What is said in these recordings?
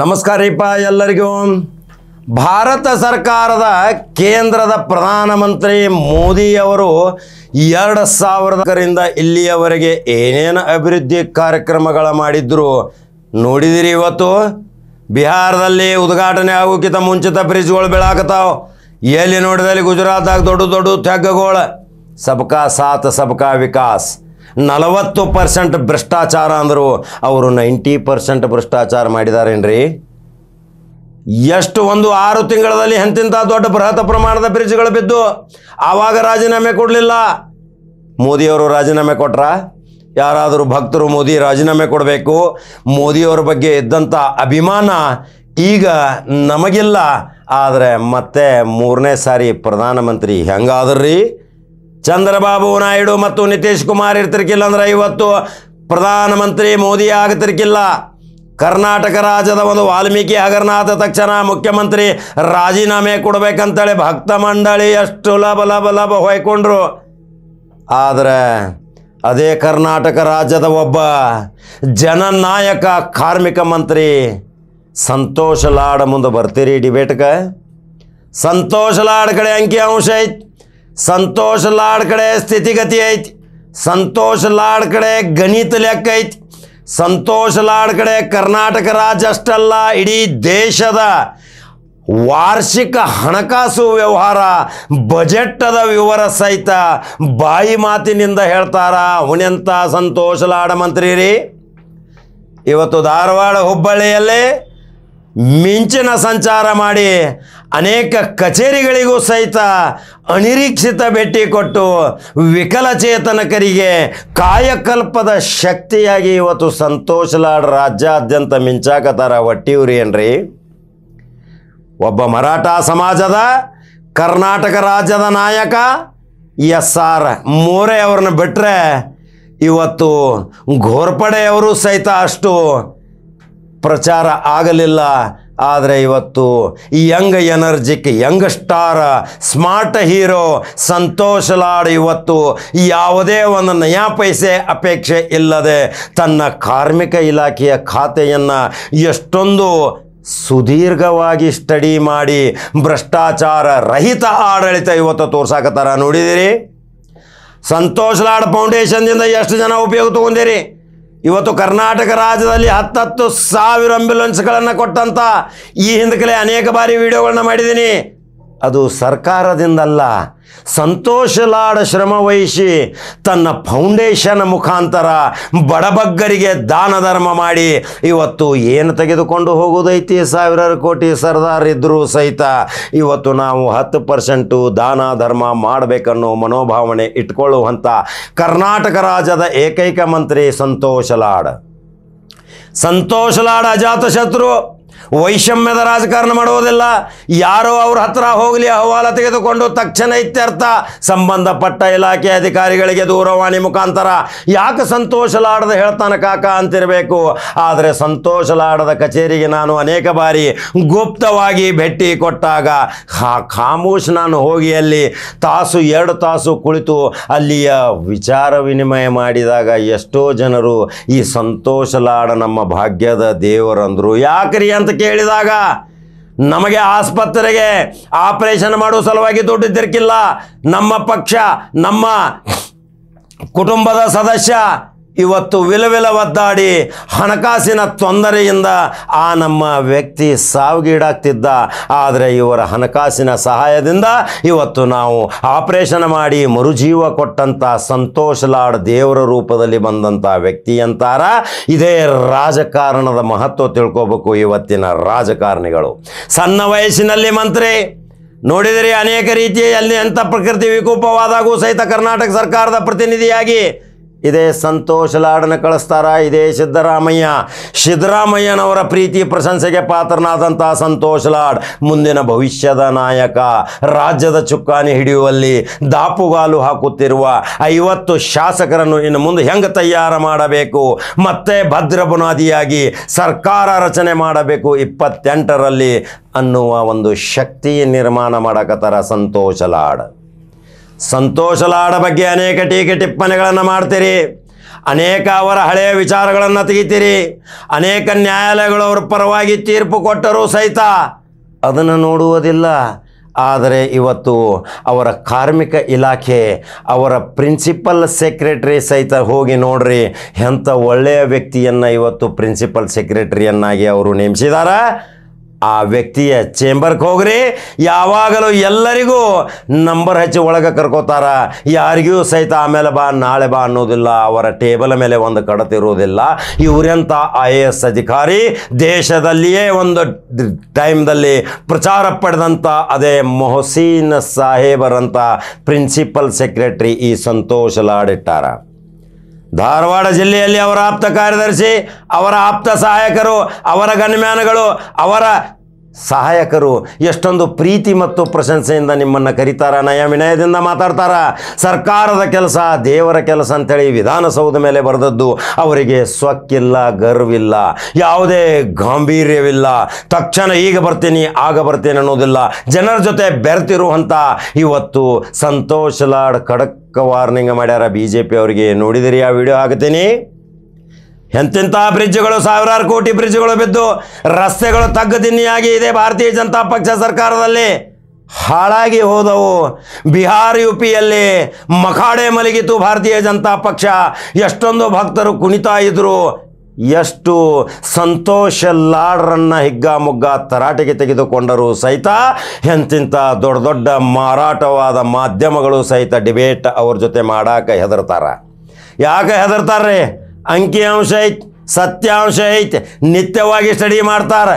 ನಮಸ್ಕಾರ ಎಲ್ಲರಿಗೂ ಭಾರತ ಸರ್ಕಾರದ ಕೇಂದ್ರದ ಪ್ರಧಾನಮಂತ್ರಿ ಮೋದಿಯವರು ಎರಡು ಸಾವಿರದರಿಂದ ಇಲ್ಲಿಯವರೆಗೆ ಏನೇನು ಅಭಿವೃದ್ಧಿ ಕಾರ್ಯಕ್ರಮಗಳ ಮಾಡಿದ್ರು ನೋಡಿದಿರಿ ಇವತ್ತು ಬಿಹಾರದಲ್ಲಿ ಉದ್ಘಾಟನೆ ಆಗೋಕ್ಕಿಂತ ಮುಂಚಿತ ಬ್ರಿಡ್ಜ್ಗಳು ಬೀಳಾಕತ್ತಾವ ಎಲ್ಲಿ ನೋಡಿದಲ್ಲಿ ಗುಜರಾತ್ದಾಗ ದೊಡ್ಡ ದೊಡ್ಡ ತ್ಯಾಗಗಳು ಸಬ್ಕಾ ಸಾತ್ ಸಬ್ಕಾ ವಿಕಾಸ್ ನಲವತ್ತು ಪರ್ಸೆಂಟ್ ಭ್ರಷ್ಟಾಚಾರ ಅಂದರು ಅವರು ನೈಂಟಿ ಪರ್ಸೆಂಟ್ ಭ್ರಷ್ಟಾಚಾರ ಮಾಡಿದಾರೇನ್ರಿ ಎಷ್ಟು ಒಂದು ಆರು ತಿಂಗಳಲ್ಲಿ ಎಂತಿಂಥ ದೊಡ್ಡ ಬೃಹತ್ ಪ್ರಮಾಣದ ಬ್ರಿಡ್ಜ್ಗಳು ಬಿದ್ದು ಆವಾಗ ರಾಜೀನಾಮೆ ಕೊಡಲಿಲ್ಲ ಮೋದಿಯವರು ರಾಜೀನಾಮೆ ಕೊಟ್ರ ಯಾರಾದರೂ ಭಕ್ತರು ಮೋದಿ ರಾಜೀನಾಮೆ ಕೊಡಬೇಕು ಮೋದಿಯವರ ಬಗ್ಗೆ ಇದ್ದಂಥ ಅಭಿಮಾನ ಈಗ ನಮಗಿಲ್ಲ ಆದರೆ ಮತ್ತೆ ಮೂರನೇ ಸಾರಿ ಪ್ರಧಾನಮಂತ್ರಿ ಹೆಂಗಾದ್ರಿ ಚಂದ್ರಬಾಬು ನಾಯ್ಡು ಮತ್ತು ನಿತೀಶ್ ಕುಮಾರ್ ಇರ್ತಿರ್ಕಿಲ್ಲ ಅಂದ್ರೆ ಇವತ್ತು ಪ್ರಧಾನಮಂತ್ರಿ ಮೋದಿ ಆಗ್ತಿರ್ಕಿಲ್ಲ ಕರ್ನಾಟಕ ರಾಜ್ಯದ ಒಂದು ವಾಲ್ಮೀಕಿ ಅಗರನಾಥ ತಕ್ಷಣ ಮುಖ್ಯಮಂತ್ರಿ ರಾಜೀನಾಮೆ ಕೊಡಬೇಕಂತೇಳಿ ಭಕ್ತ ಮಂಡಳಿ ಅಷ್ಟು ಲಾಭ ಲಭ ಲಾಭ ಹೊಯ್ಕೊಂಡ್ರು ಆದರೆ ಅದೇ ಕರ್ನಾಟಕ ರಾಜ್ಯದ ಒಬ್ಬ ಜನನಾಯಕ ಕಾರ್ಮಿಕ ಮಂತ್ರಿ ಸಂತೋಷ್ ಲಾಡ್ ಮುಂದೆ ಬರ್ತೀರಿ ಡಿಬೇಟ್ಗೆ ಸಂತೋಷ್ ಲಾಡ್ ಕಡೆ ಅಂಕಿ ಅಂಶ ಐತೆ ಸಂತೋಷ ಲಾಡ್ ಕಡೆ ಸ್ಥಿತಿಗತಿ ಐತಿ ಸಂತೋಷ ಲಾಡ್ ಕಡೆ ಗಣಿತ ಲೆಕ್ಕ ಐತಿ ಸಂತೋಷ ಲಾಡ್ ಕಡೆ ಕರ್ನಾಟಕ ರಾಜ್ಯ ಅಷ್ಟಲ್ಲ ಇಡೀ ದೇಶದ ವಾರ್ಷಿಕ ಹಣಕಾಸು ವ್ಯವಹಾರ ಬಜೆಟ್ಟದ ವಿವರ ಸಹಿತ ಬಾಯಿ ಮಾತಿನಿಂದ ಹೇಳ್ತಾರ ಅವನೆಂಥ ಸಂತೋಷ ಲಾಡ ಮಂತ್ರಿ ರೀ ಇವತ್ತು ಧಾರವಾಡ ಹುಬ್ಬಳ್ಳಿಯಲ್ಲಿ ಮಿಂಚಿನ ಸಂಚಾರ ಮಾಡಿ ಅನೇಕ ಕಚೇರಿಗಳಿಗೂ ಸಹಿತ ಅನಿರೀಕ್ಷಿತ ಭೇಟಿ ಕೊಟ್ಟು ವಿಕಲಚೇತನಕರಿಗೆ ಕಾಯಕಲ್ಪದ ಶಕ್ತಿಯಾಗಿ ಇವತ್ತು ಸಂತೋಷ ಲಾಡ್ ರಾಜ್ಯಾದ್ಯಂತ ಮಿಂಚಾಕತಾರ ಒಟ್ಟಿವ್ರಿ ಏನ್ರಿ ಒಬ್ಬ ಮರಾಠ ಸಮಾಜದ ಕರ್ನಾಟಕ ರಾಜ್ಯದ ನಾಯಕ ಎಸ್ ಆರ್ ಮೋರೆ ಬಿಟ್ಟರೆ ಇವತ್ತು ಘೋರ್ಪಡೆಯವರು ಸಹಿತ ಅಷ್ಟು ಪ್ರಚಾರ ಆಗಲಿಲ್ಲ ಆದರೆ ಇವತ್ತು ಈ young energetic young star smart hero Santosh Lad ಇವತ್ತು ಯಾವುದೇ ಒಂದು ನಯಾ ಪೈಸೆ ಅಪೇಕ್ಷೆ ಇಲ್ಲದೆ ತನ್ನ ಕಾರ್ಮಿಕ ಇಲಾಖೆಯ ಖಾತೆಯನ್ನು ಎಷ್ಟೊಂದು ಸುದೀರ್ಘವಾಗಿ ಸ್ಟಡಿ ಮಾಡಿ ಭ್ರಷ್ಟಾಚಾರ ರಹಿತ ಆಡಳಿತ ಇವತ್ತು ತೋರ್ಸಾಕತ್ತಾರ ನೋಡಿದಿರಿ ಸಂತೋಷ್ ಲಾಡ್ ಫೌಂಡೇಶನ್ದಿಂದ ಎಷ್ಟು ಜನ ಉಪಯೋಗ ತೊಗೊಂಡಿರಿ ಇವತ್ತು ಕರ್ನಾಟಕ ರಾಜ್ಯದಲ್ಲಿ ಹತ್ತತ್ತು ಸಾವಿರ ಅಂಬ್ಯುಲೆನ್ಸ್ಗಳನ್ನು ಕೊಟ್ಟಂತ ಈ ಹಿಂದಕ್ಕೆ ಅನೇಕ ಬಾರಿ ವಿಡಿಯೋಗಳನ್ನ ಮಾಡಿದ್ದೀನಿ ಅದು ಸರ್ಕಾರದಿಂದಲ್ಲ ಸಂತೋಷಲಾಡ ವಹಿಸಿ ತನ್ನ ಫೌಂಡೇಶನ್ ಮುಖಾಂತರ ಬಡಬಗ್ಗರಿಗೆ ದಾನ ಧರ್ಮ ಮಾಡಿ ಇವತ್ತು ಏನು ತೆಗೆದುಕೊಂಡು ಹೋಗೋದೈತಿ ಸಾವಿರಾರು ಕೋಟಿ ಸರ್ದಾರ್ ಇದ್ದರೂ ಸಹಿತ ಇವತ್ತು ನಾವು ಹತ್ತು ಪರ್ಸೆಂಟು ದಾನ ಧರ್ಮ ಮಾಡಬೇಕನ್ನೋ ಮನೋಭಾವನೆ ಇಟ್ಕೊಳ್ಳುವಂಥ ಕರ್ನಾಟಕ ರಾಜ್ಯದ ಏಕೈಕ ಮಂತ್ರಿ ಸಂತೋಷಲಾಡ್ ಸಂತೋಷಲಾಡ್ ಅಜಾತಶತ್ರು ವೈಷಮ್ಯದ ರಾಜಕಾರಣ ಮಾಡುವುದಿಲ್ಲ ಯಾರೋ ಅವ್ರ ಹತ್ರ ಹೋಗಲಿ ಅಹವಾಲ ತೆಗೆದುಕೊಂಡು ತಕ್ಷಣ ಇತ್ಯರ್ಥ ಸಂಬಂಧಪಟ್ಟ ಇಲಾಖೆ ಅಧಿಕಾರಿಗಳಿಗೆ ದೂರವಾಣಿ ಮುಖಾಂತರ ಯಾಕೆ ಸಂತೋಷ ಲಾಡದ ಹೇಳ್ತಾನೆ ಕಾಕ ಅಂತಿರಬೇಕು ಆದರೆ ಸಂತೋಷಲಾಡದ ಕಚೇರಿಗೆ ನಾನು ಅನೇಕ ಬಾರಿ ಗುಪ್ತವಾಗಿ ಭೇಟಿ ಕೊಟ್ಟಾಗ ಖಾಮೋಷ್ ನಾನು ಹೋಗಿ ಅಲ್ಲಿ ತಾಸು ಎರಡು ತಾಸು ಕುಳಿತು ಅಲ್ಲಿಯ ವಿಚಾರ ವಿನಿಮಯ ಮಾಡಿದಾಗ ಎಷ್ಟೋ ಜನರು ಈ ಸಂತೋಷ ಲಾಡ ನಮ್ಮ ಭಾಗ್ಯದ ದೇವರಂದರು ಯಾಕ್ರಿ ಅಂತ ಕೇಳಿದಾಗ ನಮಗೆ ಆಸ್ಪತ್ರೆಗೆ ಆಪರೇಷನ್ ಮಾಡೋ ಸಲುವಾಗಿ ದುಡ್ಡು ತಿರುಕಿಲ್ಲ ನಮ್ಮ ಪಕ್ಷ ನಮ್ಮ ಕುಟುಂಬದ ಸದಸ್ಯ ಇವತ್ತು ವಿಲವಿಲ ಒದ್ದಾಡಿ ಹಣಕಾಸಿನ ತೊಂದರೆಯಿಂದ ಆ ನಮ್ಮ ವ್ಯಕ್ತಿ ಸಾವಿಗೀಡಾಗ್ತಿದ್ದ ಆದರೆ ಇವರ ಹಣಕಾಸಿನ ಸಹಾಯದಿಂದ ಇವತ್ತು ನಾವು ಆಪರೇಷನ್ ಮಾಡಿ ಮರುಜೀವ ಕೊಟ್ಟಂಥ ಸಂತೋಷ ಲಾಡ್ ದೇವರ ರೂಪದಲ್ಲಿ ಬಂದಂಥ ವ್ಯಕ್ತಿ ಅಂತಾರ ಇದೇ ರಾಜಕಾರಣದ ಮಹತ್ವ ತಿಳ್ಕೋಬೇಕು ಇವತ್ತಿನ ರಾಜಕಾರಣಿಗಳು ಸಣ್ಣ ವಯಸ್ಸಿನಲ್ಲಿ ಮಂತ್ರಿ ನೋಡಿದರೆ ಅನೇಕ ರೀತಿಯಲ್ಲಿ ಎಂಥ ಪ್ರಕೃತಿ ವಿಕೋಪವಾದಾಗೂ ಸಹಿತ ಕರ್ನಾಟಕ ಸರ್ಕಾರದ ಪ್ರತಿನಿಧಿಯಾಗಿ ಇದೇ ಸಂತೋಷ ಲಾಡನ ಕಳಿಸ್ತಾರ ಇದೇ ಸಿದ್ದರಾಮಯ್ಯ ಸಿದ್ದರಾಮಯ್ಯನವರ ಪ್ರೀತಿ ಪ್ರಶಂಸೆಗೆ ಪಾತ್ರನಾದಂಥ ಸಂತೋಷ ಲಾಡ್ ಮುಂದಿನ ಭವಿಷ್ಯದ ನಾಯಕ ರಾಜ್ಯದ ಚುಕ್ಕಾನಿ ಹಿಡಿಯುವಲ್ಲಿ ದಾಪುಗಾಲು ಹಾಕುತ್ತಿರುವ ಐವತ್ತು ಶಾಸಕರನ್ನು ಇನ್ನು ಮುಂದೆ ಹೆಂಗೆ ತಯಾರು ಮಾಡಬೇಕು ಮತ್ತೆ ಭದ್ರ ಬುನಾದಿಯಾಗಿ ಸರ್ಕಾರ ರಚನೆ ಮಾಡಬೇಕು ಇಪ್ಪತ್ತೆಂಟರಲ್ಲಿ ಅನ್ನುವ ಒಂದು ಶಕ್ತಿ ನಿರ್ಮಾಣ ಮಾಡಕತ್ತಾರ ಸಂತೋಷ ಲಾಡ್ ಸಂತೋಷ ಲಾಡ ಬಗ್ಗೆ ಅನೇಕ ಟೀಕೆ ಟಿಪ್ಪಣಿಗಳನ್ನು ಮಾಡ್ತೀರಿ ಅನೇಕ ಅವರ ಹಳೆಯ ವಿಚಾರಗಳನ್ನು ತೆಗಿತೀರಿ ಅನೇಕ ನ್ಯಾಯಾಲಯಗಳು ಅವರ ಪರವಾಗಿ ತೀರ್ಪು ಕೊಟ್ಟರೂ ಸಹಿತ ಅದನ್ನು ನೋಡುವುದಿಲ್ಲ ಆದರೆ ಇವತ್ತು ಅವರ ಕಾರ್ಮಿಕ ಇಲಾಖೆ ಅವರ ಪ್ರಿನ್ಸಿಪಲ್ ಸೆಕ್ರೆಟರಿ ಸಹಿತ ಹೋಗಿ ನೋಡ್ರಿ ಎಂಥ ಒಳ್ಳೆಯ ವ್ಯಕ್ತಿಯನ್ನು ಇವತ್ತು ಪ್ರಿನ್ಸಿಪಲ್ ಸೆಕ್ರೆಟರಿಯನ್ನಾಗಿ ಅವರು ನೇಮಿಸಿದ್ದಾರೆ ಆ ವ್ಯಕ್ತಿಯ ಚೇಂಬರ್ಗೆ ಹೋಗ್ರಿ ಯಾವಾಗಲೂ ಎಲ್ಲರಿಗೂ ನಂಬರ್ ಹಚ್ಚಿ ಒಳಗೆ ಕರ್ಕೋತಾರ ಯಾರಿಗೂ ಸಹಿತ ಆಮೇಲೆ ಬಾ ನಾಳೆ ಬಾ ಅನ್ನೋದಿಲ್ಲ ಅವರ ಟೇಬಲ್ ಮೇಲೆ ಒಂದು ಕಡತಿರುವುದಿಲ್ಲ ಇವರೆಂಥ ಐ ಎ ಎಸ್ ಅಧಿಕಾರಿ ದೇಶದಲ್ಲಿಯೇ ಒಂದು ಟೈಮ್ದಲ್ಲಿ ಪ್ರಚಾರ ಪಡೆದಂಥ ಅದೇ ಮೊಹಸೀನ್ ಸಾಹೇಬರಂಥ ಪ್ರಿನ್ಸಿಪಲ್ ಸೆಕ್ರೆಟ್ರಿ ಈ ಸಂತೋಷ ಲಾಡಿಟ್ಟಾರ ಧಾರವಾಡ ಜಿಲ್ಲೆಯಲ್ಲಿ ಅವರ ಆಪ್ತ ಕಾರ್ಯದರ್ಶಿ ಅವರ ಆಪ್ತ ಸಹಾಯಕರು ಅವರ ಗಣ್ಯಮಾನಗಳು ಅವರ ಸಹಾಯಕರು ಎಷ್ಟೊಂದು ಪ್ರೀತಿ ಮತ್ತು ಪ್ರಶಂಸೆಯಿಂದ ನಿಮ್ಮನ್ನು ಕರೀತಾರ ನಯ ವಿನಯದಿಂದ ಮಾತಾಡ್ತಾರ ಸರ್ಕಾರದ ಕೆಲಸ ದೇವರ ಕೆಲಸ ಅಂತೇಳಿ ವಿಧಾನಸೌಧ ಮೇಲೆ ಬರೆದದ್ದು ಅವರಿಗೆ ಸ್ವಕ್ಕಿಲ್ಲ ಗರ್ವಿಲ್ಲ ಯಾವುದೇ ಗಾಂಭೀರ್ಯವಿಲ್ಲ ತಕ್ಷಣ ಈಗ ಬರ್ತೀನಿ ಆಗ ಬರ್ತೀನಿ ಅನ್ನೋದಿಲ್ಲ ಜನರ ಜೊತೆ ಬೆರೆತಿರುವಂಥ ಇವತ್ತು ಸಂತೋಷ್ ಲಾಡ್ ಖಡಕ್ ವಾರ್ನಿಂಗ್ ಮಾಡ್ಯಾರ ಬಿ ಜೆ ಪಿ ಅವರಿಗೆ ನೋಡಿದಿರಿ ಆ ವಿಡಿಯೋ ಹಾಕ್ತೀನಿ ಎಂತೆಂಥ ಬ್ರಿಡ್ಜ್ಗಳು ಸಾವಿರಾರು ಕೋಟಿ ಬ್ರಿಡ್ಜ್ಗಳು ಬಿದ್ದು ರಸ್ತೆಗಳು ತಗ್ಗದಿನ್ನಿಯಾಗಿ ಇದೆ ಭಾರತೀಯ ಜನತಾ ಪಕ್ಷ ಸರ್ಕಾರದಲ್ಲಿ ಹಾಳಾಗಿ ಹೋದವು ಬಿಹಾರ್ ಯು ಪಿಯಲ್ಲಿ ಮಖಾಡೆ ಮಲಗಿತು ಭಾರತೀಯ ಜನತಾ ಪಕ್ಷ ಎಷ್ಟೊಂದು ಭಕ್ತರು ಕುಣಿತಾ ಇದ್ರು ಎಷ್ಟು ಸಂತೋಷ ಲಾಡ್ರನ್ನ ಮುಗ್ಗಾ ತರಾಟೆಗೆ ತೆಗೆದುಕೊಂಡರು ಸಹಿತ ಎಂತಿಂಥ ದೊಡ್ಡ ದೊಡ್ಡ ಮಾರಾಟವಾದ ಮಾಧ್ಯಮಗಳು ಸಹಿತ ಡಿಬೇಟ್ ಅವ್ರ ಜೊತೆ ಮಾಡಾಕ ಹೆದರ್ತಾರ ಯಾಕೆ ಹೆದರ್ತಾರ್ರಿ ಅಂಕಿಅಂಶ ಐತೆ ಸತ್ಯಾಂಶ ಐತೆ ನಿತ್ಯವಾಗಿ ಸ್ಟಡಿ ಮಾಡ್ತಾರೆ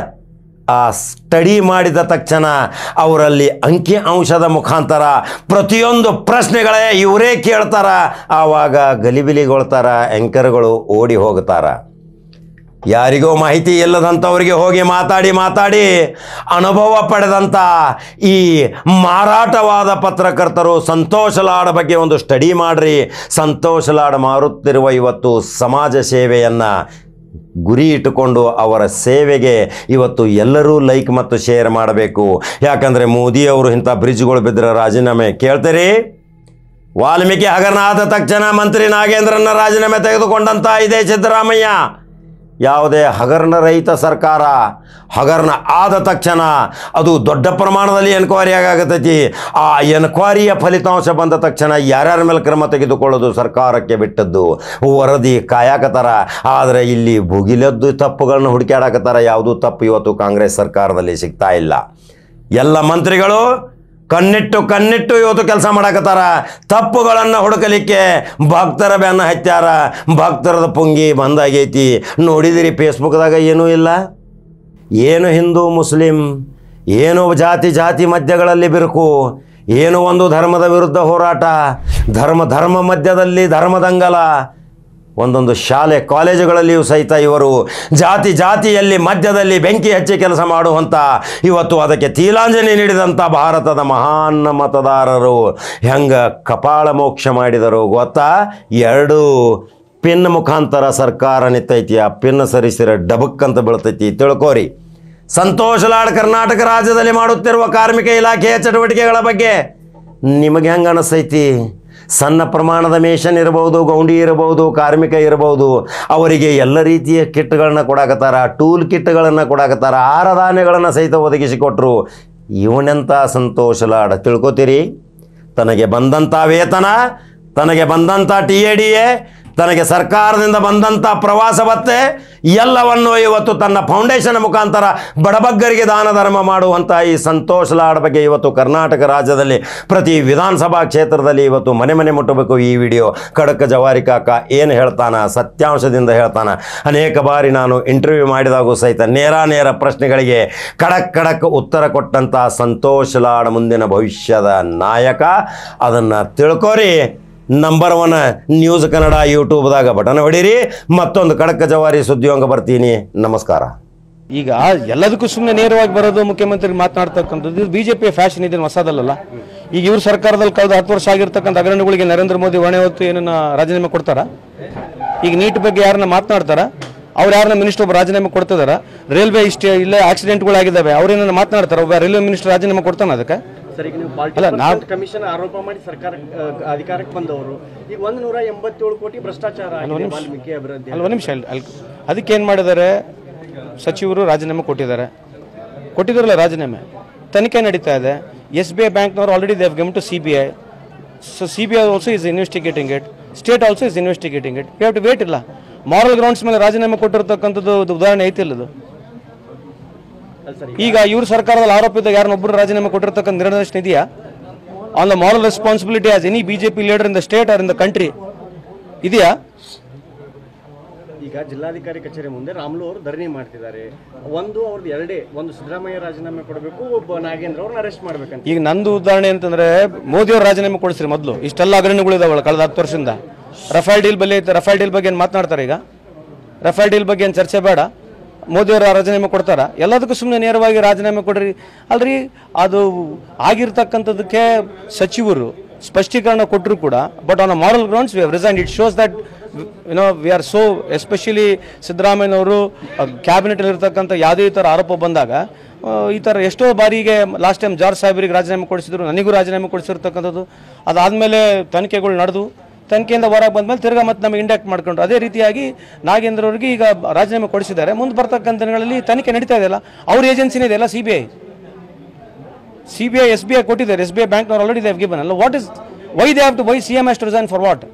ಆ ಸ್ಟಡಿ ಮಾಡಿದ ತಕ್ಷಣ ಅವರಲ್ಲಿ ಅಂಕಿ ಅಂಶದ ಮುಖಾಂತರ ಪ್ರತಿಯೊಂದು ಪ್ರಶ್ನೆಗಳೇ ಇವರೇ ಕೇಳ್ತಾರ ಆವಾಗ ಗಲಿಬಿಲಿಗೊಳ್ತಾರ ಆ್ಯಂಕರ್ಗಳು ಓಡಿ ಹೋಗ್ತಾರ ಯಾರಿಗೋ ಮಾಹಿತಿ ಇಲ್ಲದಂಥವ್ರಿಗೆ ಹೋಗಿ ಮಾತಾಡಿ ಮಾತಾಡಿ ಅನುಭವ ಪಡೆದಂಥ ಈ ಮಾರಾಟವಾದ ಪತ್ರಕರ್ತರು ಸಂತೋಷ ಲಾಡ ಬಗ್ಗೆ ಒಂದು ಸ್ಟಡಿ ಮಾಡಿರಿ ಸಂತೋಷ ಲಾಡ ಮಾರುತ್ತಿರುವ ಇವತ್ತು ಸಮಾಜ ಸೇವೆಯನ್ನು ಗುರಿ ಇಟ್ಟುಕೊಂಡು ಅವರ ಸೇವೆಗೆ ಇವತ್ತು ಎಲ್ಲರೂ ಲೈಕ್ ಮತ್ತು ಶೇರ್ ಮಾಡಬೇಕು ಯಾಕಂದರೆ ಮೋದಿಯವರು ಇಂಥ ಬ್ರಿಡ್ಜ್ಗಳು ಬಿದ್ದರೆ ರಾಜೀನಾಮೆ ಕೇಳ್ತೀರಿ ವಾಲ್ಮೀಕಿ ಹಗರಣ ಆದ ತಕ್ಷಣ ಮಂತ್ರಿ ನಾಗೇಂದ್ರನ ರಾಜೀನಾಮೆ ತೆಗೆದುಕೊಂಡಂಥ ಇದೆ ಸಿದ್ದರಾಮಯ್ಯ ಯಾವುದೇ ಹಗರಣ ರಹಿತ ಸರ್ಕಾರ ಹಗರಣ ಆದ ತಕ್ಷಣ ಅದು ದೊಡ್ಡ ಪ್ರಮಾಣದಲ್ಲಿ ಎನ್ಕ್ವೈರಿ ಆಗತೈತಿ ಆ ಎನ್ಕ್ವೈರಿಯ ಫಲಿತಾಂಶ ಬಂದ ತಕ್ಷಣ ಯಾರ್ಯಾರ ಮೇಲೆ ಕ್ರಮ ತೆಗೆದುಕೊಳ್ಳೋದು ಸರ್ಕಾರಕ್ಕೆ ಬಿಟ್ಟದ್ದು ವರದಿ ಕಾಯಾಕತ್ತಾರ ಆದರೆ ಇಲ್ಲಿ ಭುಗಿಲದ್ದು ತಪ್ಪುಗಳನ್ನು ಹುಡುಕ್ಯಾಡಕತ್ತಾರ ಯಾವುದೂ ತಪ್ಪು ಇವತ್ತು ಕಾಂಗ್ರೆಸ್ ಸರ್ಕಾರದಲ್ಲಿ ಸಿಗ್ತಾ ಇಲ್ಲ ಎಲ್ಲ ಮಂತ್ರಿಗಳು ಕಣ್ಣಿಟ್ಟು ಕಣ್ಣಿಟ್ಟು ಇವತ್ತು ಕೆಲಸ ಮಾಡಾಕತ್ತಾರ ತಪ್ಪುಗಳನ್ನು ಹುಡುಕಲಿಕ್ಕೆ ಭಕ್ತರ ಬೆನ್ನ ಹಚ್ಚಾರ ಭಕ್ತರದ ಪುಂಗಿ ಬಂದಾಗೈತಿ ನೋಡಿದಿರಿ ಫೇಸ್ಬುಕ್ದಾಗ ಏನೂ ಇಲ್ಲ ಏನು ಹಿಂದೂ ಮುಸ್ಲಿಂ ಏನು ಜಾತಿ ಜಾತಿ ಮಧ್ಯಗಳಲ್ಲಿ ಬಿರುಕು ಏನು ಒಂದು ಧರ್ಮದ ವಿರುದ್ಧ ಹೋರಾಟ ಧರ್ಮ ಧರ್ಮ ಮಧ್ಯದಲ್ಲಿ ಧರ್ಮದಂಗಲ ಒಂದೊಂದು ಶಾಲೆ ಕಾಲೇಜುಗಳಲ್ಲಿಯೂ ಸಹಿತ ಇವರು ಜಾತಿ ಜಾತಿಯಲ್ಲಿ ಮಧ್ಯದಲ್ಲಿ ಬೆಂಕಿ ಹಚ್ಚಿ ಕೆಲಸ ಮಾಡುವಂಥ ಇವತ್ತು ಅದಕ್ಕೆ ತೀಲಾಂಜಲಿ ನೀಡಿದಂಥ ಭಾರತದ ಮಹಾನ್ ಮತದಾರರು ಹೆಂಗೆ ಕಪಾಳ ಮೋಕ್ಷ ಮಾಡಿದರು ಗೊತ್ತಾ ಎರಡು ಪಿನ್ ಮುಖಾಂತರ ಸರ್ಕಾರ ನಿಂತೈತಿ ಆ ಪಿನ್ ಸರಿಸಿರ ಅಂತ ಬೀಳ್ತೈತಿ ತಿಳ್ಕೋರಿ ಸಂತೋಷ ಲಾಡ್ ಕರ್ನಾಟಕ ರಾಜ್ಯದಲ್ಲಿ ಮಾಡುತ್ತಿರುವ ಕಾರ್ಮಿಕ ಇಲಾಖೆಯ ಚಟುವಟಿಕೆಗಳ ಬಗ್ಗೆ ನಿಮಗೆ ಹೆಂಗೆ ಅನಿಸ್ತೈತಿ ಸಣ್ಣ ಪ್ರಮಾಣದ ಮೇಷನ್ ಇರಬಹುದು ಗೌಂಡಿ ಇರಬಹುದು ಕಾರ್ಮಿಕ ಇರಬಹುದು ಅವರಿಗೆ ಎಲ್ಲ ರೀತಿಯ ಕಿಟ್ಗಳನ್ನ ಕೊಡಾಕತ್ತಾರ ಟೂಲ್ ಕಿಟ್ಗಳನ್ನು ಕೊಡಾಕತ್ತಾರ ಆರದಾನೆಗಳನ್ನು ಸಹಿತ ಒದಗಿಸಿಕೊಟ್ರು ಇವನೆಂಥ ಸಂತೋಷ ಲಾಡ ತಿಳ್ಕೊತೀರಿ ತನಗೆ ಬಂದಂಥ ವೇತನ ತನಗೆ ಬಂದಂಥ ಟಿ ಎ ಡಿ ಎ ತನಗೆ ಸರ್ಕಾರದಿಂದ ಬಂದಂಥ ಪ್ರವಾಸ ಭತ್ತೆ ಎಲ್ಲವನ್ನು ಇವತ್ತು ತನ್ನ ಫೌಂಡೇಶನ್ ಮುಖಾಂತರ ಬಡಬಗ್ಗರಿಗೆ ದಾನ ಧರ್ಮ ಮಾಡುವಂಥ ಈ ಸಂತೋಷ ಲಾಡ್ ಬಗ್ಗೆ ಇವತ್ತು ಕರ್ನಾಟಕ ರಾಜ್ಯದಲ್ಲಿ ಪ್ರತಿ ವಿಧಾನಸಭಾ ಕ್ಷೇತ್ರದಲ್ಲಿ ಇವತ್ತು ಮನೆ ಮನೆ ಮುಟ್ಟಬೇಕು ಈ ವಿಡಿಯೋ ಖಡಕ್ ಜವಾರಿ ಕಾಕ ಏನು ಹೇಳ್ತಾನ ಸತ್ಯಾಂಶದಿಂದ ಹೇಳ್ತಾನೆ ಅನೇಕ ಬಾರಿ ನಾನು ಇಂಟರ್ವ್ಯೂ ಮಾಡಿದಾಗೂ ಸಹಿತ ನೇರ ನೇರ ಪ್ರಶ್ನೆಗಳಿಗೆ ಖಡಕ್ ಖಡಕ್ ಉತ್ತರ ಕೊಟ್ಟಂಥ ಸಂತೋಷ ಲಾಡ್ ಮುಂದಿನ ಭವಿಷ್ಯದ ನಾಯಕ ಅದನ್ನು ತಿಳ್ಕೊರಿ ನಂಬರ್ ಒನ್ ನ್ಯೂಸ್ ಕನ್ನಡ ಯೂಟ್ಯೂಬ್ದಾಗ ಬಟನ್ ಹೊಡೀರಿ ಮತ್ತೊಂದು ಕಡಕ ಜವಾರಿ ಸುದ್ದಿ ಬರ್ತೀನಿ ನಮಸ್ಕಾರ ಈಗ ಎಲ್ಲದಕ್ಕೂ ಸುಮ್ಮನೆ ನೇರವಾಗಿ ಬರೋದು ಮುಖ್ಯಮಂತ್ರಿ ಮಾತನಾಡ್ತಕ್ಕಂಥದ್ದು ಇದು ಬಿಜೆಪಿ ಫ್ಯಾಷನ್ ಇದೇನು ಹೊಸದಲ್ಲ ಈಗ ಇವ್ರ ಸರ್ಕಾರದಲ್ಲಿ ಕಳೆದ ಹತ್ತು ವರ್ಷ ಆಗಿರ್ತಕ್ಕಂಥ ಹಗರಣಗಳಿಗೆ ನರೇಂದ್ರ ಮೋದಿ ಹೊಣೆ ಹೊತ್ತು ಏನನ್ನ ರಾಜೀನಾಮೆ ಕೊಡ್ತಾರ ಈಗ ನೀಟ್ ಬಗ್ಗೆ ಯಾರನ್ನ ಮಾತನಾಡ್ತಾರ ಅವ್ರು ಯಾರನ್ನ ಮಿನಿಸ್ಟರ್ ಒಬ್ಬ ರಾಜೀನಾಮೆ ಕೊಡ್ತಿದಾರ ರೈಲ್ವೆ ಇಷ್ಟೇ ಇಲ್ಲ ಆಕ್ಸಿಡೆಂಟ್ಗಳಾಗಿದ್ದಾವೆ ಅವ್ರೇನ ಮಾತನಾಡ್ತಾರ ಒಬ್ಬ ರೈಲ್ವೆ ಮಿನಿಸ್ಟರ್ ರಾಜೀನಾಮೆ ಕೊಡ್ತಾನೆ ಅದಕ್ಕೆ ಕಮಿಷನ್ ಆರೋಪ ಮಾಡಿ ಸರ್ಕಾರ ಅಧಿಕಾರಕ್ಕೆ ಬಂದವರು ಎಂಬತ್ತೇಳು ಕೋಟಿ ಭ್ರಷ್ಟಾಚಾರ ನಿಮಿಷ ಅದಕ್ಕೆ ಏನ್ ಮಾಡಿದ್ದಾರೆ ಸಚಿವರು ರಾಜೀನಾಮೆ ಕೊಟ್ಟಿದ್ದಾರೆ ಕೊಟ್ಟಿದ್ರಲ್ಲ ರಾಜೀನಾಮೆ ತನಿಖೆ ನಡೀತಾ ಇದೆ ಎಸ್ ಬಿ ಐ ಬ್ಯಾಂಕ್ನವರು ಆಲ್ರೆಡಿ ದೇವ್ ಗಮ್ to C B I so C B I also is investigating it state also is investigating it you have to wait ಇಲ್ಲ ಮಾರಲ್ ಗ್ರೌಂಡ್ಸ್ ಮೇಲೆ ರಾಜೀನಾಮೆ ಕೊಟ್ಟಿರತಕ್ಕಂಥದ್ದು ಉದಾಹರಣೆ ಐತಿಲ್ಲದು ಈಗ ಇವ್ರ ಸರ್ಕಾರದಲ್ಲಿ ಆರೋಪಿದಾಗ ಯಾರನ್ನೊಬ್ಬರು ರಾಜೀನಾಮೆ ಕೊಟ್ಟಿರ್ತಕ್ಕಂಥ ನಿರ್ದೇಶನ ಇದೆಯಾ on the moral responsibility as any BJP leader in the state or in the country ಇದೆಯಾ ಈಗ ಜಿಲ್ಲಾಧಿಕಾರಿ ಕಚೇರಿ ಮುಂದೆ ರಾಮ್ಲು ಅವರು ಧರಣಿ ಮಾಡ್ತಿದ್ದಾರೆ ಒಂದು ಅವ್ರದ್ದು ಎರಡೇ ಒಂದು ಸಿದ್ದರಾಮಯ್ಯ ರಾಜೀನಾಮೆ ಕೊಡಬೇಕು ಒಬ್ಬ ನಾಗೇಂದ್ರ ಅವ್ರನ್ನ ಅರೆಸ್ಟ್ ಮಾಡ್ಬೇಕಂತ ಈಗ ನಂದು ಉದಾಹರಣೆ ಅಂತಂದ್ರೆ ಮೋದಿ ಅವ್ರ ರಾಜೀನಾಮೆ ಕೊಡಿಸ್ರಿ ಮೊದಲು ಇಷ್ಟೆಲ್ಲ ಇದಾವೆ ಕಳೆದ ಹತ್ತು ವರ್ಷದಿಂದ ರಫೇಲ್ ಡೀಲ್ ಬಲ್ಲಿ ರಫೇಲ್ ಡೀಲ್ ಬಗ್ಗೆ ಏನು ಮಾತನಾಡ್ತಾರೆ ಈಗ ರಫೇಲ್ ಡೀಲ್ ಬಗ್ಗೆ ಏನು ಚರ್ಚೆ ಬೇಡ ಮೋದಿಯವರ ರಾಜೀನಾಮೆ ಕೊಡ್ತಾರ ಎಲ್ಲದಕ್ಕೂ ಸುಮ್ಮನೆ ನೇರವಾಗಿ ರಾಜೀನಾಮೆ ಕೊಡ್ರಿ ಅಲ್ರಿ ಅದು ಆಗಿರ್ತಕ್ಕಂಥದಕ್ಕೆ ಸಚಿವರು ಸ್ಪಷ್ಟೀಕರಣ ಕೊಟ್ಟರು ಕೂಡ but on a moral grounds we ಹ್ resign it shows that you know we are so especially ಸಿದ್ದರಾಮಯ್ಯನವರು ಇರತಕ್ಕಂಥ ಯಾವುದೇ ಥರ ಆರೋಪ ಬಂದಾಗ ಈ ಥರ ಎಷ್ಟೋ ಬಾರಿಗೆ ಲಾಸ್ಟ್ ಟೈಮ್ ಜಾರ್ಜ್ ಸಾಹೇಬರಿಗೆ ರಾಜೀನಾಮೆ ಕೊಡಿಸಿದ್ರು ನನಗೂ ರಾಜೀನಾಮೆ ಕೊಡಿಸಿರ್ತಕ್ಕಂಥದ್ದು ಅದಾದಮೇಲೆ ತನಿಖೆಗಳು ನಡೆದು ತನಿಖೆಯಿಂದ ಹೊರಗೆ ಬಂದ ಮೇಲೆ ತಿರ್ಗಾ ಮತ್ತೆ ನಮಗೆ ಇಂಡಕ್ಟ್ ಮಾಡ್ಕೊಂಡು ಅದೇ ರೀತಿಯಾಗಿ ನಾಗೇಂದ್ರ ಅವರಿಗೆ ಈಗ ರಾಜೀನಾಮೆ ಕೊಡಿಸಿದ್ದಾರೆ ಮುಂದೆ ಬರ್ತಕ್ಕಂಥ ದಿನಗಳಲ್ಲಿ ತನಿಖೆ ನಡೀತಾ ಇದೆಯಲ್ಲ ಅವ್ರ ಏಜೆನ್ಸಿನೇ ಇದೆಯಲ್ಲ C B I C B I S B I ಕೊಟ್ಟಿದ್ದಾರೆ ಎಸ್ ಬಿ ಐ ಬ್ಯಾಂಕ್ನವ್ರು ಆಲ್ರೆಡಿ ಗಿಬನ್ ಅಲ್ಲ what is why they have to why C M S to resign for what